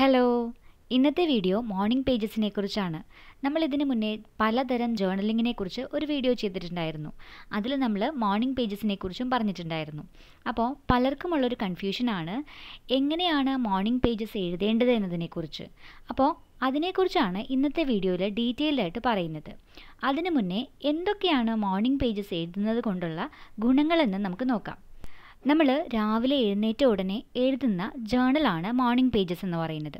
hello ഇന്നത്തെ video morning പേജസിനെ കുറിച്ചാണ് നമ്മൾ ഇതിനു മുന്നേ പലതരം ജേർണലിങ്ങിനെ കുറിച്ച് ഒരു വീഡിയോ ചെയ്തിട്ടുണ്ടായിരുന്നു അതിൽ നമ്മൾ മോർണിംഗ് പേജസിനെ കുറിച്ചും പറഞ്ഞിട്ടുണ്ടായിരുന്നു അപ്പോൾ പലർക്കുമുള്ളൊരു കൺഫ്യൂഷനാണ് എങ്ങനെയാണ് മോർണിംഗ് പേജസ് എഴുതേണ്ടത് എന്നതിനെക്കുറിച്ച് അപ്പോൾ അതിനെക്കുറിച്ചാണ് ഇന്നത്തെ വീഡിയോയിൽ ഡീറ്റെയിൽഡ് ആയിട്ട് പറയുന്നത് അതിനു മുന്നേ എന്തൊക്കെയാണ് മോർണിംഗ് പേജസ് എഴുതുന്നത് കൊണ്ടുള്ള ഗുണങ്ങളെന്ന് നമുക്ക് നോക്കാം നമ്മൾ രാവിലെ എഴുന്നേറ്റ ഉടനെ എഴുതുന്ന ജേണലാണ് മോർണിംഗ് പേജസ് എന്ന് പറയുന്നത്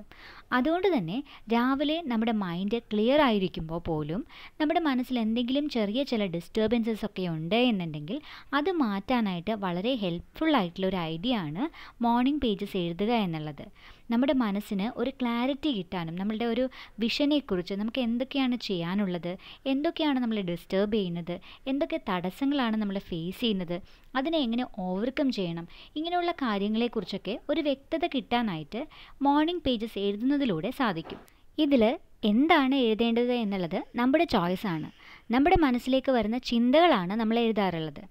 അതുകൊണ്ട് തന്നെ രാവിലെ നമ്മുടെ മൈൻഡ് ക്ലിയർ ആയിരിക്കുമ്പോൾ പോലും നമ്മുടെ മനസ്സിൽ എന്തെങ്കിലും ചെറിയ ചില ഡിസ്റ്റർബൻസസ് ഒക്കെ ഉണ്ട് എന്നുണ്ടെങ്കിൽ അത് മാറ്റാനായിട്ട് വളരെ ഹെൽപ്ഫുൾ ആയിട്ടുള്ള ഒരു ഐഡിയ ആണ് മോർണിംഗ് പേജസ് എഴുതുക എന്നുള്ളത് നമ്മുടെ മനസ്സിന് ഒരു ക്ലാരിറ്റി കിട്ടാനും നമ്മളുടെ ഒരു വിഷനെക്കുറിച്ച് നമുക്ക് എന്തൊക്കെയാണ് ചെയ്യാനുള്ളത് എന്തൊക്കെയാണ് നമ്മളെ ഡിസ്റ്റർബ് ചെയ്യുന്നത് എന്തൊക്കെ തടസ്സങ്ങളാണ് നമ്മൾ ഫേസ് ചെയ്യുന്നത് അതിനെ എങ്ങനെ ഓവർകം ചെയ്യണം ഇങ്ങനെയുള്ള കാര്യങ്ങളെക്കുറിച്ചൊക്കെ ഒരു വ്യക്തത കിട്ടാനായിട്ട് മോർണിംഗ് പേജസ് എഴുതുന്ന എഴുതുന്നതിലൂടെ സാധിക്കും ഇതിൽ എന്താണ് എഴുതേണ്ടത് എന്നുള്ളത് നമ്മുടെ ചോയ്സാണ് നമ്മുടെ മനസ്സിലേക്ക് വരുന്ന ചിന്തകളാണ് നമ്മൾ എഴുതാറുള്ളത്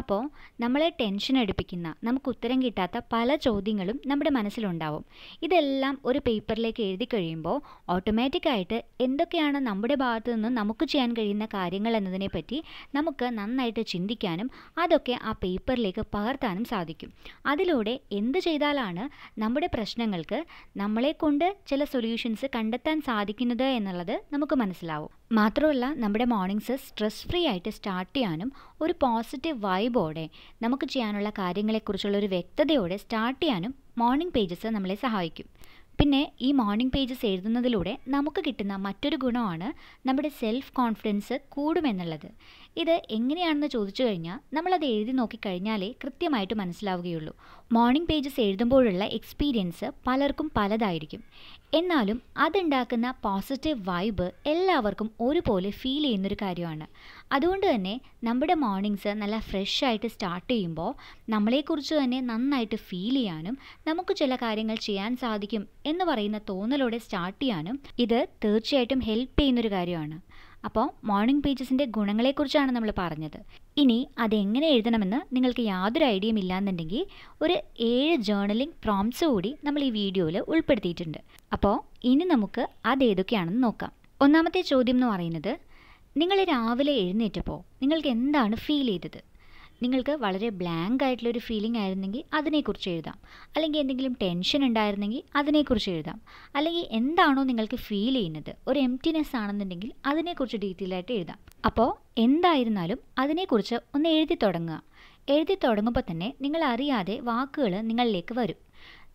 അപ്പോൾ നമ്മളെ ടെൻഷൻ അടിപ്പിക്കുന്ന നമുക്ക് ഉത്തരം കിട്ടാത്ത പല ചോദ്യങ്ങളും നമ്മുടെ മനസ്സിലുണ്ടാവും ഇതെല്ലാം ഒരു പേപ്പറിലേക്ക് എഴുതി കഴിയുമ്പോൾ ഓട്ടോമാറ്റിക്കായിട്ട് എന്തൊക്കെയാണ് നമ്മുടെ ഭാഗത്തു നിന്ന് നമുക്ക് ചെയ്യാൻ കഴിയുന്ന കാര്യങ്ങൾ എന്നതിനെപ്പറ്റി നമുക്ക് നന്നായിട്ട് ചിന്തിക്കാനും അതൊക്കെ ആ പേപ്പറിലേക്ക് പകർത്താനും സാധിക്കും അതിലൂടെ എന്ത് ചെയ്താലാണ് നമ്മുടെ പ്രശ്നങ്ങൾക്ക് നമ്മളെ കൊണ്ട് ചില സൊല്യൂഷൻസ് കണ്ടെത്താൻ സാധിക്കുന്നത് എന്നുള്ളത് നമുക്ക് മനസ്സിലാവും മാത്രമല്ല നമ്മുടെ മോർണിംഗ്സ് സ്ട്രെസ് ഫ്രീ ആയിട്ട് സ്റ്റാർട്ട് ചെയ്യാനും ഒരു പോസിറ്റീവ് വൈബ് വൈബോടെ നമുക്ക് ചെയ്യാനുള്ള കാര്യങ്ങളെക്കുറിച്ചുള്ള ഒരു വ്യക്തതയോടെ സ്റ്റാർട്ട് ചെയ്യാനും മോർണിംഗ് പേജസ് നമ്മളെ സഹായിക്കും പിന്നെ ഈ മോർണിംഗ് പേജസ് എഴുതുന്നതിലൂടെ നമുക്ക് കിട്ടുന്ന മറ്റൊരു ഗുണമാണ് നമ്മുടെ സെൽഫ് കോൺഫിഡൻസ് കൂടുമെന്നുള്ളത് ഇത് എങ്ങനെയാണെന്ന് ചോദിച്ചു കഴിഞ്ഞാൽ നമ്മളത് എഴുതി നോക്കിക്കഴിഞ്ഞാലേ കൃത്യമായിട്ട് മനസ്സിലാവുകയുള്ളൂ മോർണിംഗ് പേജസ് എഴുതുമ്പോഴുള്ള എക്സ്പീരിയൻസ് പലർക്കും പലതായിരിക്കും എന്നാലും അതുണ്ടാക്കുന്ന പോസിറ്റീവ് വൈബ് എല്ലാവർക്കും ഒരുപോലെ ഫീൽ ചെയ്യുന്നൊരു കാര്യമാണ് അതുകൊണ്ട് തന്നെ നമ്മുടെ മോർണിംഗ്സ് നല്ല ഫ്രഷ് ആയിട്ട് സ്റ്റാർട്ട് ചെയ്യുമ്പോൾ നമ്മളെക്കുറിച്ച് തന്നെ നന്നായിട്ട് ഫീൽ ചെയ്യാനും നമുക്ക് ചില കാര്യങ്ങൾ ചെയ്യാൻ സാധിക്കും എന്ന് പറയുന്ന തോന്നലോടെ സ്റ്റാർട്ട് ചെയ്യാനും ഇത് തീർച്ചയായിട്ടും ഹെൽപ്പ് ചെയ്യുന്നൊരു കാര്യമാണ് അപ്പോൾ മോർണിംഗ് പേജസിൻ്റെ ഗുണങ്ങളെക്കുറിച്ചാണ് നമ്മൾ പറഞ്ഞത് ഇനി അതെങ്ങനെ എഴുതണമെന്ന് നിങ്ങൾക്ക് യാതൊരു ഐഡിയയും ഇല്ലാന്നുണ്ടെങ്കിൽ ഒരു ഏഴ് ജേർണലിംഗ് പ്രോംസ് കൂടി നമ്മൾ ഈ വീഡിയോയിൽ ഉൾപ്പെടുത്തിയിട്ടുണ്ട് അപ്പോൾ ഇനി നമുക്ക് അതേതൊക്കെയാണെന്ന് നോക്കാം ഒന്നാമത്തെ ചോദ്യം എന്ന് പറയുന്നത് നിങ്ങൾ രാവിലെ എഴുന്നേറ്റപ്പോൾ നിങ്ങൾക്ക് എന്താണ് ഫീൽ ചെയ്തത് നിങ്ങൾക്ക് വളരെ ബ്ലാങ്ക് ആയിട്ടുള്ളൊരു ഫീലിംഗ് ആയിരുന്നെങ്കിൽ അതിനെക്കുറിച്ച് എഴുതാം അല്ലെങ്കിൽ എന്തെങ്കിലും ടെൻഷൻ ഉണ്ടായിരുന്നെങ്കിൽ അതിനെക്കുറിച്ച് എഴുതാം അല്ലെങ്കിൽ എന്താണോ നിങ്ങൾക്ക് ഫീൽ ചെയ്യുന്നത് ഒരു എംറ്റിനെസ് ആണെന്നുണ്ടെങ്കിൽ അതിനെക്കുറിച്ച് ഡീറ്റെയിൽ ആയിട്ട് എഴുതാം അപ്പോൾ എന്തായിരുന്നാലും അതിനെക്കുറിച്ച് ഒന്ന് എഴുതി തുടങ്ങുക എഴുതി തുടങ്ങുമ്പോൾ തന്നെ നിങ്ങൾ അറിയാതെ വാക്കുകൾ നിങ്ങളിലേക്ക് വരും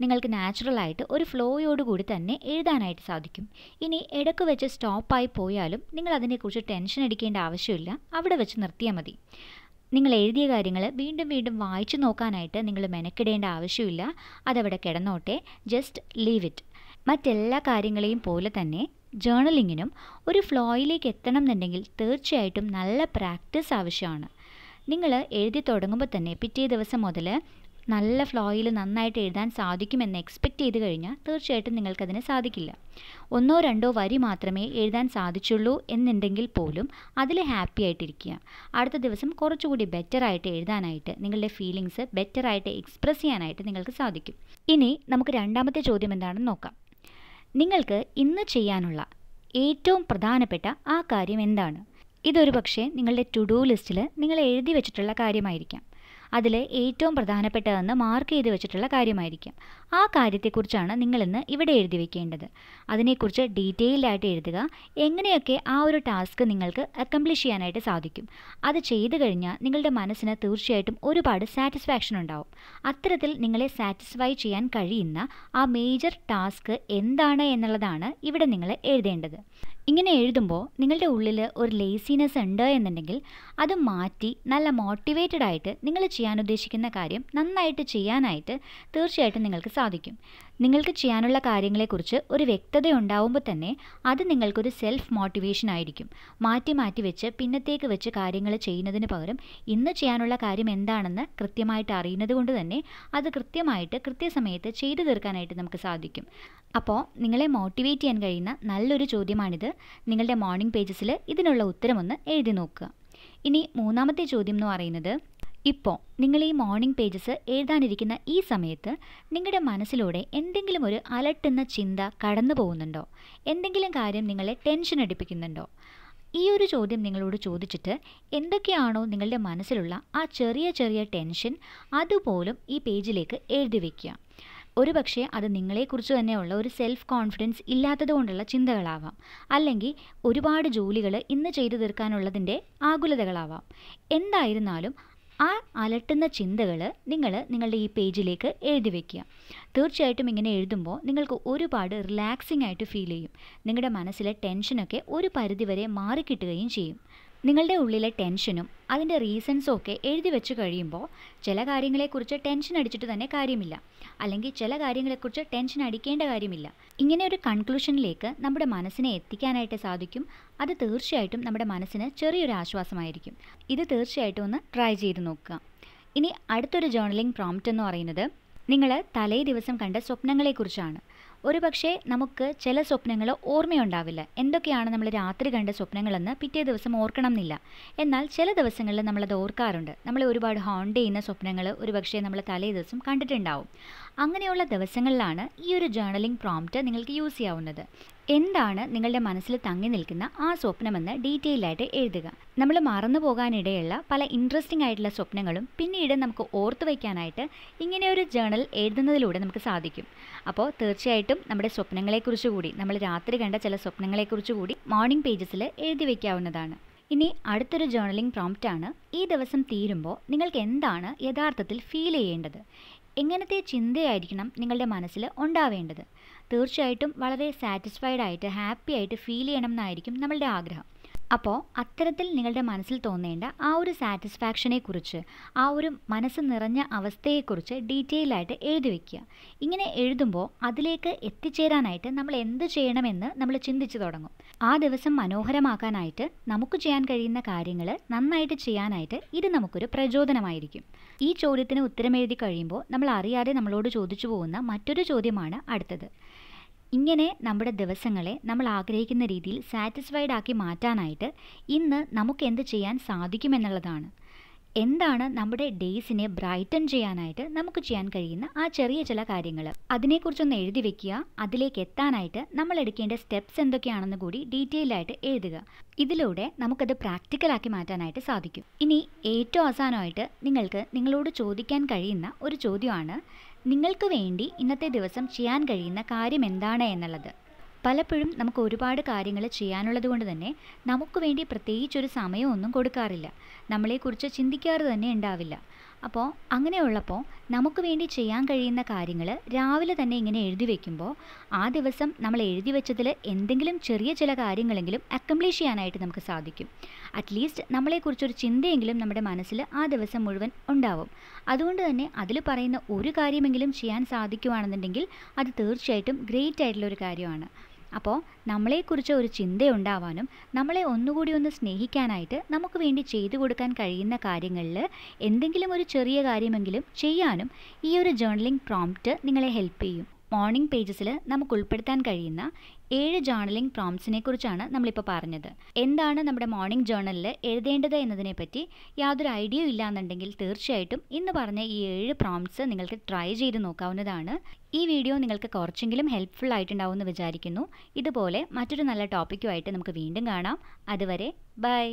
നിങ്ങൾക്ക് നാച്ചുറലായിട്ട് ഒരു ഫ്ലോയോടുകൂടി തന്നെ എഴുതാനായിട്ട് സാധിക്കും ഇനി ഇടക്ക് വെച്ച് സ്റ്റോപ്പായി പോയാലും നിങ്ങൾ അതിനെക്കുറിച്ച് ടെൻഷൻ അടിക്കേണ്ട ആവശ്യമില്ല അവിടെ വെച്ച് നിർത്തിയാൽ മതി നിങ്ങൾ എഴുതിയ കാര്യങ്ങൾ വീണ്ടും വീണ്ടും വായിച്ചു നോക്കാനായിട്ട് നിങ്ങൾ മെനക്കിടേണ്ട ആവശ്യമില്ല അതവിടെ കിടന്നോട്ടെ ജസ്റ്റ് ലീവ് ഇറ്റ് മറ്റെല്ലാ കാര്യങ്ങളെയും പോലെ തന്നെ ജേർണലിങ്ങിനും ഒരു ഫ്ലോയിലേക്ക് എത്തണം എന്നുണ്ടെങ്കിൽ തീർച്ചയായിട്ടും നല്ല പ്രാക്ടീസ് ആവശ്യമാണ് നിങ്ങൾ എഴുതി തുടങ്ങുമ്പോൾ തന്നെ പിറ്റേ ദിവസം മുതൽ നല്ല ഫ്ലോയിൽ നന്നായിട്ട് എഴുതാൻ സാധിക്കുമെന്ന് എക്സ്പെക്റ്റ് ചെയ്ത് കഴിഞ്ഞാൽ തീർച്ചയായിട്ടും നിങ്ങൾക്കതിന് സാധിക്കില്ല ഒന്നോ രണ്ടോ വരി മാത്രമേ എഴുതാൻ സാധിച്ചുള്ളൂ എന്നുണ്ടെങ്കിൽ പോലും അതിൽ ഹാപ്പി ആയിട്ടിരിക്കുക അടുത്ത ദിവസം കുറച്ചുകൂടി ബെറ്റർ ആയിട്ട് എഴുതാനായിട്ട് നിങ്ങളുടെ ഫീലിങ്സ് ബെറ്റർ ആയിട്ട് എക്സ്പ്രസ് ചെയ്യാനായിട്ട് നിങ്ങൾക്ക് സാധിക്കും ഇനി നമുക്ക് രണ്ടാമത്തെ ചോദ്യം എന്താണെന്ന് നോക്കാം നിങ്ങൾക്ക് ഇന്ന് ചെയ്യാനുള്ള ഏറ്റവും പ്രധാനപ്പെട്ട ആ കാര്യം എന്താണ് ഇതൊരു പക്ഷേ നിങ്ങളുടെ ടു ഡു ലിസ്റ്റിൽ നിങ്ങൾ എഴുതി വെച്ചിട്ടുള്ള കാര്യമായിരിക്കാം അതിൽ ഏറ്റവും പ്രധാനപ്പെട്ടതെന്ന് മാർക്ക് ചെയ്ത് വെച്ചിട്ടുള്ള കാര്യമായിരിക്കും ആ കാര്യത്തെക്കുറിച്ചാണ് നിങ്ങളിന്ന് ഇവിടെ എഴുതി വെക്കേണ്ടത് അതിനെക്കുറിച്ച് ഡീറ്റെയിൽഡായിട്ട് ആയിട്ട് എഴുതുക എങ്ങനെയൊക്കെ ആ ഒരു ടാസ്ക് നിങ്ങൾക്ക് അക്കംപ്ലിഷ് ചെയ്യാനായിട്ട് സാധിക്കും അത് ചെയ്തു കഴിഞ്ഞാൽ നിങ്ങളുടെ മനസ്സിന് തീർച്ചയായിട്ടും ഒരുപാട് സാറ്റിസ്ഫാക്ഷൻ ഉണ്ടാവും അത്തരത്തിൽ നിങ്ങളെ സാറ്റിസ്ഫൈ ചെയ്യാൻ കഴിയുന്ന ആ മേജർ ടാസ്ക് എന്താണ് എന്നുള്ളതാണ് ഇവിടെ നിങ്ങൾ എഴുതേണ്ടത് ഇങ്ങനെ എഴുതുമ്പോൾ നിങ്ങളുടെ ഉള്ളിൽ ഒരു ലേസിനെസ് ഉണ്ട് എന്നുണ്ടെങ്കിൽ അത് മാറ്റി നല്ല മോട്ടിവേറ്റഡ് ആയിട്ട് നിങ്ങൾ ചെയ്യാൻ ഉദ്ദേശിക്കുന്ന കാര്യം നന്നായിട്ട് ചെയ്യാനായിട്ട് തീർച്ചയായിട്ടും നിങ്ങൾക്ക് സാധിക്കും നിങ്ങൾക്ക് ചെയ്യാനുള്ള കാര്യങ്ങളെക്കുറിച്ച് ഒരു വ്യക്തത ഉണ്ടാവുമ്പോൾ തന്നെ അത് നിങ്ങൾക്കൊരു സെൽഫ് മോട്ടിവേഷൻ ആയിരിക്കും മാറ്റി മാറ്റി വെച്ച് പിന്നത്തേക്ക് വെച്ച് കാര്യങ്ങൾ ചെയ്യുന്നതിന് പകരം ഇന്ന് ചെയ്യാനുള്ള കാര്യം എന്താണെന്ന് കൃത്യമായിട്ട് അറിയുന്നത് കൊണ്ട് തന്നെ അത് കൃത്യമായിട്ട് കൃത്യസമയത്ത് ചെയ്തു തീർക്കാനായിട്ട് നമുക്ക് സാധിക്കും അപ്പോൾ നിങ്ങളെ മോട്ടിവേറ്റ് ചെയ്യാൻ കഴിയുന്ന നല്ലൊരു ചോദ്യമാണിത് നിങ്ങളുടെ മോർണിംഗ് പേജസിൽ ഇതിനുള്ള ഉത്തരമൊന്ന് എഴുതി നോക്കുക ഇനി മൂന്നാമത്തെ ചോദ്യം എന്ന് പറയുന്നത് ഇപ്പോൾ നിങ്ങൾ ഈ മോർണിംഗ് പേജസ് എഴുതാനിരിക്കുന്ന ഈ സമയത്ത് നിങ്ങളുടെ മനസ്സിലൂടെ എന്തെങ്കിലും ഒരു അലട്ടുന്ന ചിന്ത കടന്നു പോകുന്നുണ്ടോ എന്തെങ്കിലും കാര്യം നിങ്ങളെ ടെൻഷൻ അടിപ്പിക്കുന്നുണ്ടോ ഈ ഒരു ചോദ്യം നിങ്ങളോട് ചോദിച്ചിട്ട് എന്തൊക്കെയാണോ നിങ്ങളുടെ മനസ്സിലുള്ള ആ ചെറിയ ചെറിയ ടെൻഷൻ അതുപോലും ഈ പേജിലേക്ക് എഴുതി വയ്ക്കുക ഒരുപക്ഷെ അത് നിങ്ങളെക്കുറിച്ച് തന്നെയുള്ള ഒരു സെൽഫ് കോൺഫിഡൻസ് ഇല്ലാത്തതുകൊണ്ടുള്ള ചിന്തകളാവാം അല്ലെങ്കിൽ ഒരുപാട് ജോലികൾ ഇന്ന് ചെയ്തു തീർക്കാനുള്ളതിൻ്റെ ആകുലതകളാവാം എന്തായിരുന്നാലും ആ അലട്ടുന്ന ചിന്തകൾ നിങ്ങൾ നിങ്ങളുടെ ഈ പേജിലേക്ക് എഴുതി വയ്ക്കുക തീർച്ചയായിട്ടും ഇങ്ങനെ എഴുതുമ്പോൾ നിങ്ങൾക്ക് ഒരുപാട് റിലാക്സിംഗ് ആയിട്ട് ഫീൽ ചെയ്യും നിങ്ങളുടെ മനസ്സിലെ ടെൻഷനൊക്കെ ഒരു പരിധിവരെ മാറിക്കിട്ടുകയും ചെയ്യും നിങ്ങളുടെ ഉള്ളിലെ ടെൻഷനും അതിൻ്റെ റീസൺസും ഒക്കെ എഴുതി വെച്ച് കഴിയുമ്പോൾ ചില കാര്യങ്ങളെക്കുറിച്ച് ടെൻഷൻ അടിച്ചിട്ട് തന്നെ കാര്യമില്ല അല്ലെങ്കിൽ ചില കാര്യങ്ങളെക്കുറിച്ച് ടെൻഷൻ അടിക്കേണ്ട കാര്യമില്ല ഇങ്ങനെ ഒരു കൺക്ലൂഷനിലേക്ക് നമ്മുടെ മനസ്സിനെ എത്തിക്കാനായിട്ട് സാധിക്കും അത് തീർച്ചയായിട്ടും നമ്മുടെ മനസ്സിന് ചെറിയൊരു ആശ്വാസമായിരിക്കും ഇത് തീർച്ചയായിട്ടും ഒന്ന് ട്രൈ ചെയ്ത് നോക്കുക ഇനി അടുത്തൊരു ജേർണലിംഗ് പ്രോംപ്റ്റ് എന്ന് പറയുന്നത് നിങ്ങൾ തലേ ദിവസം കണ്ട സ്വപ്നങ്ങളെക്കുറിച്ചാണ് ഒരുപക്ഷെ നമുക്ക് ചില സ്വപ്നങ്ങൾ ഓർമ്മയുണ്ടാവില്ല എന്തൊക്കെയാണ് നമ്മൾ രാത്രി കണ്ട സ്വപ്നങ്ങളെന്ന് പിറ്റേ ദിവസം ഓർക്കണം എന്നില്ല എന്നാൽ ചില ദിവസങ്ങളിൽ നമ്മളത് ഓർക്കാറുണ്ട് നമ്മളെ ഒരുപാട് ഹോണ്ട് ചെയ്യുന്ന സ്വപ്നങ്ങൾ ഒരുപക്ഷെ നമ്മൾ തലേ ദിവസം കണ്ടിട്ടുണ്ടാവും അങ്ങനെയുള്ള ദിവസങ്ങളിലാണ് ഈ ഒരു ജേർണലിംഗ് പ്രോംപ്റ്റ് നിങ്ങൾക്ക് യൂസ് ചെയ്യാവുന്നത് എന്താണ് നിങ്ങളുടെ മനസ്സിൽ തങ്ങി നിൽക്കുന്ന ആ സ്വപ്നമെന്ന് ഡീറ്റെയിൽ ആയിട്ട് എഴുതുക നമ്മൾ മറന്നു പോകാനിടയുള്ള പല ഇൻട്രസ്റ്റിംഗ് ആയിട്ടുള്ള സ്വപ്നങ്ങളും പിന്നീട് നമുക്ക് ഓർത്തു വയ്ക്കാനായിട്ട് ഇങ്ങനെ ഒരു ജേണൽ എഴുതുന്നതിലൂടെ നമുക്ക് സാധിക്കും അപ്പോൾ തീർച്ചയായിട്ടും നമ്മുടെ സ്വപ്നങ്ങളെക്കുറിച്ച് കൂടി നമ്മൾ രാത്രി കണ്ട ചില സ്വപ്നങ്ങളെക്കുറിച്ച് കൂടി മോർണിംഗ് പേജസിൽ എഴുതി വയ്ക്കാവുന്നതാണ് ഇനി അടുത്തൊരു ജേർണലിംഗ് പ്രോംപ്റ്റാണ് ഈ ദിവസം തീരുമ്പോൾ നിങ്ങൾക്ക് എന്താണ് യഥാർത്ഥത്തിൽ ഫീൽ ചെയ്യേണ്ടത് എങ്ങനത്തെ ചിന്തയായിരിക്കണം നിങ്ങളുടെ മനസ്സിൽ ഉണ്ടാവേണ്ടത് തീർച്ചയായിട്ടും വളരെ സാറ്റിസ്ഫൈഡ് ആയിട്ട് ഹാപ്പി ആയിട്ട് ഫീൽ ചെയ്യണം എന്നായിരിക്കും നമ്മളുടെ ആഗ്രഹം അപ്പോൾ അത്തരത്തിൽ നിങ്ങളുടെ മനസ്സിൽ തോന്നേണ്ട ആ ഒരു സാറ്റിസ്ഫാക്ഷനെക്കുറിച്ച് ആ ഒരു മനസ്സ് നിറഞ്ഞ അവസ്ഥയെക്കുറിച്ച് ഡീറ്റെയിൽ ആയിട്ട് എഴുതി വയ്ക്കുക ഇങ്ങനെ എഴുതുമ്പോൾ അതിലേക്ക് എത്തിച്ചേരാനായിട്ട് നമ്മൾ എന്ത് ചെയ്യണമെന്ന് നമ്മൾ ചിന്തിച്ചു തുടങ്ങും ആ ദിവസം മനോഹരമാക്കാനായിട്ട് നമുക്ക് ചെയ്യാൻ കഴിയുന്ന കാര്യങ്ങൾ നന്നായിട്ട് ചെയ്യാനായിട്ട് ഇത് നമുക്കൊരു പ്രചോദനമായിരിക്കും ഈ ചോദ്യത്തിന് ഉത്തരമെഴുതി കഴിയുമ്പോൾ നമ്മൾ അറിയാതെ നമ്മളോട് ചോദിച്ചു പോകുന്ന മറ്റൊരു ചോദ്യമാണ് അടുത്തത് ഇങ്ങനെ നമ്മുടെ ദിവസങ്ങളെ നമ്മൾ ആഗ്രഹിക്കുന്ന രീതിയിൽ സാറ്റിസ്ഫൈഡ് ആക്കി മാറ്റാനായിട്ട് ഇന്ന് നമുക്ക് എന്ത് ചെയ്യാൻ സാധിക്കുമെന്നുള്ളതാണ് എന്താണ് നമ്മുടെ ഡേയ്സിനെ ബ്രൈറ്റൺ ചെയ്യാനായിട്ട് നമുക്ക് ചെയ്യാൻ കഴിയുന്ന ആ ചെറിയ ചില കാര്യങ്ങൾ അതിനെക്കുറിച്ചൊന്ന് എഴുതി വെക്കുക അതിലേക്ക് എത്താനായിട്ട് നമ്മൾ എടുക്കേണ്ട സ്റ്റെപ്സ് എന്തൊക്കെയാണെന്ന് കൂടി ഡീറ്റെയിൽ ആയിട്ട് എഴുതുക ഇതിലൂടെ നമുക്കത് പ്രാക്ടിക്കലാക്കി മാറ്റാനായിട്ട് സാധിക്കും ഇനി ഏറ്റവും അവസാനമായിട്ട് നിങ്ങൾക്ക് നിങ്ങളോട് ചോദിക്കാൻ കഴിയുന്ന ഒരു ചോദ്യമാണ് നിങ്ങൾക്ക് വേണ്ടി ഇന്നത്തെ ദിവസം ചെയ്യാൻ കഴിയുന്ന കാര്യം എന്താണ് എന്നുള്ളത് പലപ്പോഴും നമുക്ക് ഒരുപാട് കാര്യങ്ങൾ ചെയ്യാനുള്ളത് കൊണ്ട് തന്നെ നമുക്ക് വേണ്ടി പ്രത്യേകിച്ചൊരു സമയമൊന്നും കൊടുക്കാറില്ല നമ്മളെക്കുറിച്ച് ചിന്തിക്കാറ് തന്നെ ഉണ്ടാവില്ല അപ്പോൾ അങ്ങനെയുള്ളപ്പോൾ നമുക്ക് വേണ്ടി ചെയ്യാൻ കഴിയുന്ന കാര്യങ്ങൾ രാവിലെ തന്നെ ഇങ്ങനെ എഴുതി വയ്ക്കുമ്പോൾ ആ ദിവസം നമ്മൾ എഴുതി വെച്ചതിൽ എന്തെങ്കിലും ചെറിയ ചില കാര്യങ്ങളെങ്കിലും അക്കംപ്ലീഷ് ചെയ്യാനായിട്ട് നമുക്ക് സാധിക്കും അറ്റ്ലീസ്റ്റ് നമ്മളെക്കുറിച്ചൊരു ചിന്തയെങ്കിലും നമ്മുടെ മനസ്സിൽ ആ ദിവസം മുഴുവൻ ഉണ്ടാവും അതുകൊണ്ട് തന്നെ അതിൽ പറയുന്ന ഒരു കാര്യമെങ്കിലും ചെയ്യാൻ സാധിക്കുവാണെന്നുണ്ടെങ്കിൽ അത് തീർച്ചയായിട്ടും ഗ്രേറ്റ് ആയിട്ടുള്ള ഒരു കാര്യമാണ് അപ്പോൾ നമ്മളെക്കുറിച്ച് ഒരു ചിന്തയുണ്ടാവാനും നമ്മളെ ഒന്നുകൂടി ഒന്ന് സ്നേഹിക്കാനായിട്ട് നമുക്ക് വേണ്ടി ചെയ്തു കൊടുക്കാൻ കഴിയുന്ന കാര്യങ്ങളിൽ എന്തെങ്കിലും ഒരു ചെറിയ കാര്യമെങ്കിലും ചെയ്യാനും ഈ ഒരു ജേർണലിംഗ് പ്രോംപ്റ്റ് നിങ്ങളെ ഹെൽപ്പ് ചെയ്യും മോർണിംഗ് പേജസിൽ നമുക്ക് ഉൾപ്പെടുത്താൻ കഴിയുന്ന ഏഴ് ജേർണലിംഗ് പ്രോംസിനെ കുറിച്ചാണ് നമ്മളിപ്പോൾ പറഞ്ഞത് എന്താണ് നമ്മുടെ മോർണിംഗ് ജേർണലിൽ എഴുതേണ്ടത് എന്നതിനെപ്പറ്റി യാതൊരു ഐഡിയ ഇല്ലാന്നുണ്ടെങ്കിൽ തീർച്ചയായിട്ടും ഇന്ന് പറഞ്ഞ ഈ ഏഴ് പ്രോംസ് നിങ്ങൾക്ക് ട്രൈ ചെയ്ത് നോക്കാവുന്നതാണ് ഈ വീഡിയോ നിങ്ങൾക്ക് കുറച്ചെങ്കിലും ഹെൽപ്ഫുൾ ആയിട്ടുണ്ടാവുമെന്ന് വിചാരിക്കുന്നു ഇതുപോലെ മറ്റൊരു നല്ല ടോപ്പിക്കുമായിട്ട് നമുക്ക് വീണ്ടും കാണാം അതുവരെ ബൈ